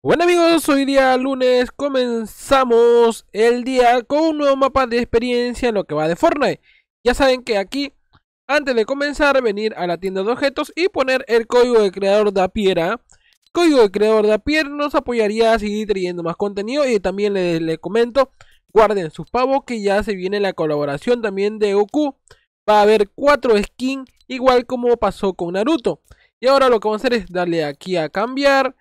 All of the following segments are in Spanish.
Bueno amigos, hoy día lunes comenzamos el día con un nuevo mapa de experiencia en lo que va de Fortnite. Ya saben que aquí, antes de comenzar, venir a la tienda de objetos y poner el código de creador de Apiera. código de creador de apier nos apoyaría a seguir trayendo más contenido y también les, les comento, guarden sus pavos que ya se viene la colaboración también de Goku. Va a haber cuatro skins igual como pasó con Naruto. Y ahora lo que vamos a hacer es darle aquí a cambiar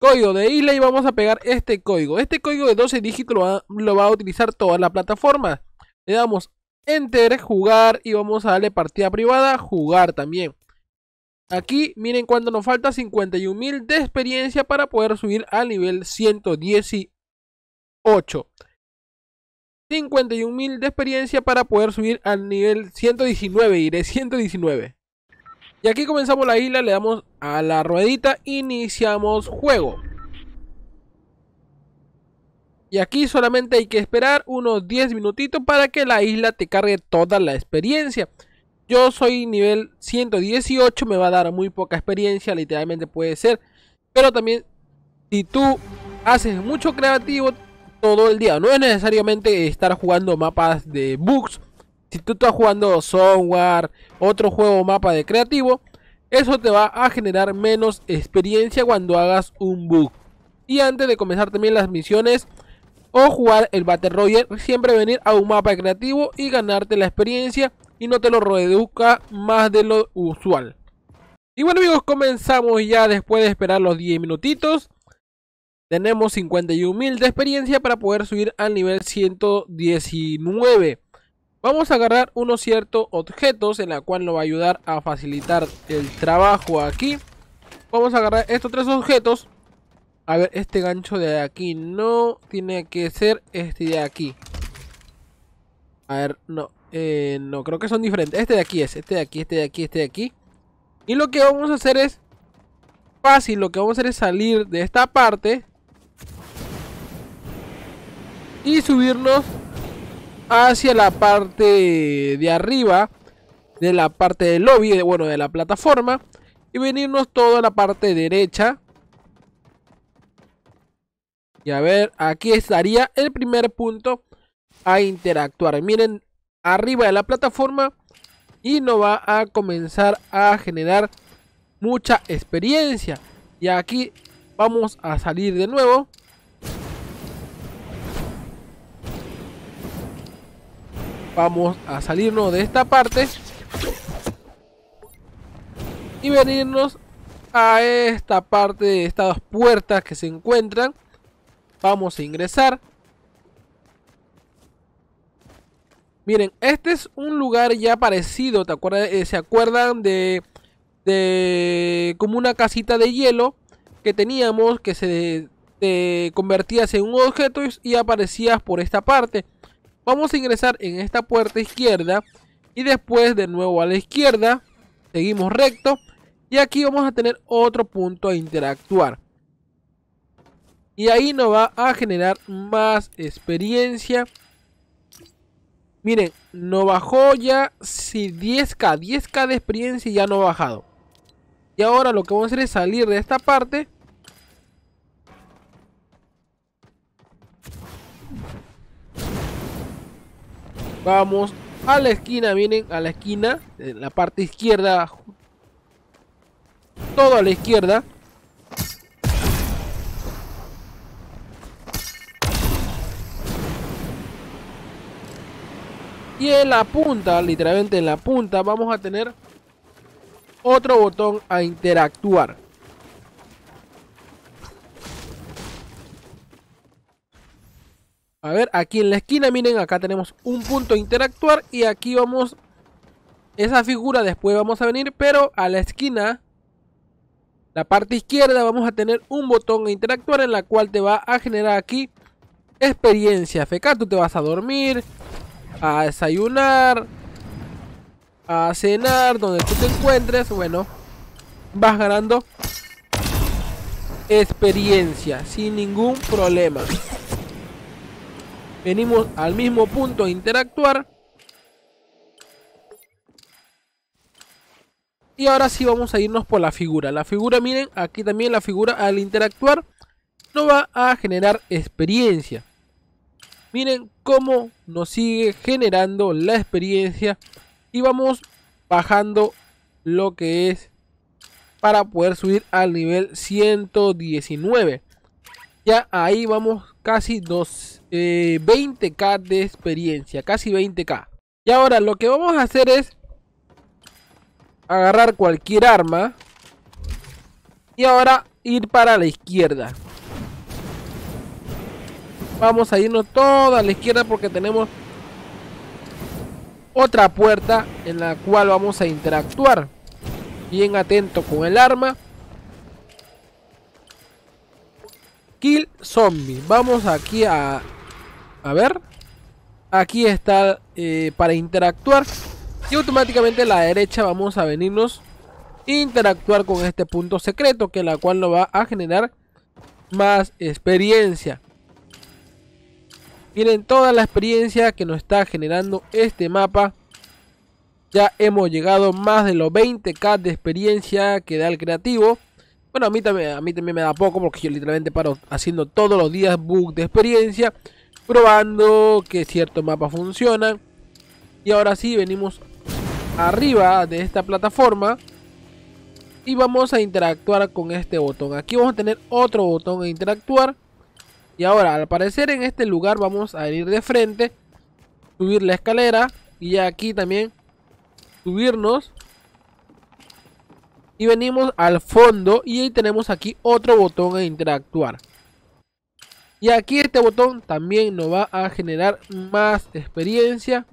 Código de isla y vamos a pegar este código. Este código de 12 dígitos lo va, a utilizar toda la plataforma. Le damos Enter, jugar y vamos a darle partida privada, jugar también. Aquí miren cuánto nos falta, 51.000 de experiencia para poder subir al nivel 118. 51.000 de experiencia para poder subir al nivel 119, iré 119. Y aquí comenzamos la isla, le damos a la ruedita, iniciamos juego. Y aquí solamente hay que esperar unos 10 minutitos para que la isla te cargue toda la experiencia. Yo soy nivel 118, me va a dar muy poca experiencia, literalmente puede ser. Pero también, si tú haces mucho creativo todo el día, no es necesariamente estar jugando mapas de bugs si tú estás jugando software, otro juego mapa de creativo, eso te va a generar menos experiencia cuando hagas un bug. Y antes de comenzar también las misiones o jugar el Battle Royale, siempre venir a un mapa de creativo y ganarte la experiencia y no te lo reduzca más de lo usual. Y bueno amigos, comenzamos ya después de esperar los 10 minutitos. Tenemos 51.000 de experiencia para poder subir al nivel 119. Vamos a agarrar unos ciertos objetos en la cual nos va a ayudar a facilitar el trabajo aquí. Vamos a agarrar estos tres objetos. A ver, este gancho de aquí no tiene que ser este de aquí. A ver, no, eh, no, creo que son diferentes. Este de aquí es, este de aquí, este de aquí, este de aquí. Y lo que vamos a hacer es fácil, lo que vamos a hacer es salir de esta parte y subirnos hacia la parte de arriba de la parte del lobby, bueno, de la plataforma y venirnos toda la parte derecha. Y a ver, aquí estaría el primer punto a interactuar. Miren, arriba de la plataforma y nos va a comenzar a generar mucha experiencia. Y aquí vamos a salir de nuevo. Vamos a salirnos de esta parte. Y venirnos a esta parte de estas puertas que se encuentran. Vamos a ingresar. Miren, este es un lugar ya parecido, eh, ¿Se acuerdan de, como una casita de hielo que teníamos que se convertía convertías en un objeto y aparecías por esta parte? Vamos a ingresar en esta puerta izquierda y después de nuevo a la izquierda. Seguimos recto y aquí vamos a tener otro punto a interactuar. Y ahí nos va a generar más experiencia. Miren, no bajó ya si 10k, 10k de experiencia ya no ha bajado. Y ahora lo que vamos a hacer es salir de esta parte Vamos a la esquina, vienen a la esquina, en la parte izquierda, todo a la izquierda. Y en la punta, literalmente en la punta, vamos a tener otro botón a interactuar. A ver, aquí en la esquina, miren, acá tenemos un punto interactuar y aquí vamos... Esa figura después vamos a venir, pero a la esquina, la parte izquierda, vamos a tener un botón interactuar en la cual te va a generar aquí experiencia FK, Tú te vas a dormir, a desayunar, a cenar, donde tú te encuentres. Bueno, vas ganando experiencia sin ningún problema. Venimos al mismo punto a interactuar. Y ahora sí vamos a irnos por la figura. La figura, miren, aquí también la figura al interactuar no va a generar experiencia. Miren cómo nos sigue generando la experiencia. Y vamos bajando lo que es para poder subir al nivel 119. Ya ahí vamos casi dos, 20k eh, de experiencia, casi 20k. Y ahora lo que vamos a hacer es agarrar cualquier arma y ahora ir para la izquierda. Vamos a irnos toda a la izquierda porque tenemos otra puerta en la cual vamos a interactuar. Bien atento con el arma. Kill Zombie. Vamos aquí a... A ver. Aquí está eh, para interactuar. Y automáticamente a la derecha vamos a venirnos interactuar con este punto secreto. Que la cual nos va a generar más experiencia. Miren toda la experiencia que nos está generando este mapa. Ya hemos llegado más de los 20k de experiencia que da el creativo. Bueno, a mí también, a mí también me da poco porque yo literalmente paro haciendo todos los días bug de experiencia, probando que ciertos mapas funcionan. Y ahora sí, venimos arriba de esta plataforma y vamos a interactuar con este botón. Aquí vamos a tener otro botón a interactuar. Y ahora, al parecer en este lugar, vamos a ir de frente, subir la escalera y aquí también subirnos y venimos al fondo y ahí tenemos aquí otro botón a interactuar. Y aquí este botón también nos va a generar más experiencia.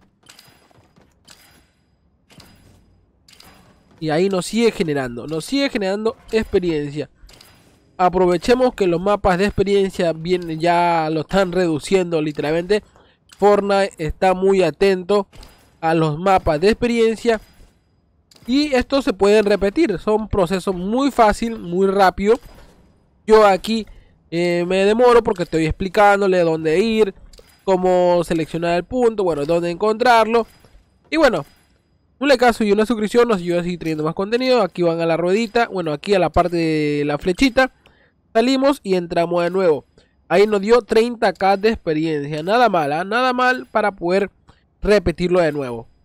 Y ahí nos sigue generando, nos sigue generando experiencia. Aprovechemos que los mapas de experiencia bien, ya lo están reduciendo literalmente. Fortnite está muy atento a los mapas de experiencia y esto se pueden repetir, son procesos muy fácil, muy rápido. Yo aquí eh, me demoro porque estoy explicándole dónde ir, cómo seleccionar el punto, bueno, dónde encontrarlo. Y bueno, un caso y una suscripción nos ayuda a seguir trayendo más contenido. Aquí van a la ruedita, bueno, aquí a la parte de la flechita. Salimos y entramos de nuevo. Ahí nos dio 30k de experiencia, nada mala ¿ah? nada mal para poder repetirlo de nuevo.